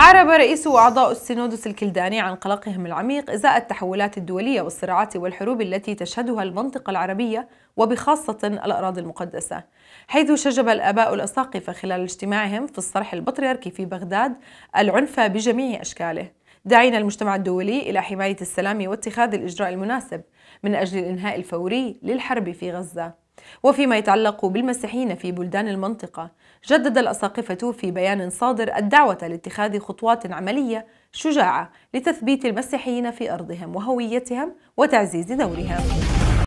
أعرب رئيس وأعضاء السنودس الكلداني عن قلقهم العميق إزاء التحولات الدولية والصراعات والحروب التي تشهدها المنطقة العربية وبخاصة الأراضي المقدسة حيث شجب الآباء الأساقفة خلال اجتماعهم في الصرح البطريركي في بغداد العنف بجميع أشكاله داعين المجتمع الدولي إلى حماية السلام واتخاذ الإجراء المناسب من أجل الإنهاء الفوري للحرب في غزة وفيما يتعلق بالمسيحيين في بلدان المنطقة جدد الأساقفة في بيان صادر الدعوة لاتخاذ خطوات عملية شجاعة لتثبيت المسيحيين في أرضهم وهويتهم وتعزيز دورهم